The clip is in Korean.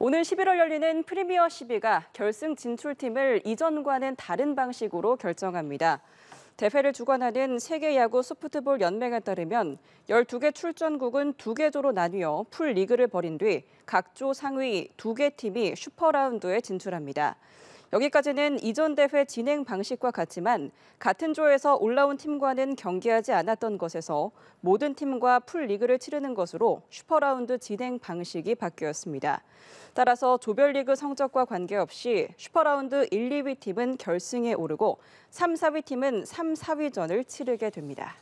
오늘 11월 열리는 프리미어 12가 결승 진출팀을 이전과는 다른 방식으로 결정합니다. 대회를 주관하는 세계야구 소프트볼 연맹에 따르면 12개 출전국은 2개 조로 나뉘어 풀 리그를 벌인 뒤 각조 상위 2개 팀이 슈퍼라운드에 진출합니다. 여기까지는 이전 대회 진행 방식과 같지만 같은 조에서 올라온 팀과는 경기하지 않았던 것에서 모든 팀과 풀리그를 치르는 것으로 슈퍼라운드 진행 방식이 바뀌었습니다. 따라서 조별리그 성적과 관계없이 슈퍼라운드 1, 2위 팀은 결승에 오르고 3, 4위 팀은 3, 4위전을 치르게 됩니다.